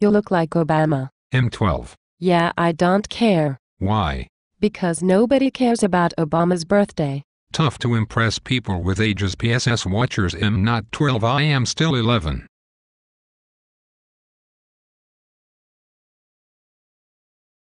You look like Obama. M12. Yeah, I don't care. Why? Because nobody cares about Obama's birthday. Tough to impress people with ages PSS watchers am not 12 I am still 11.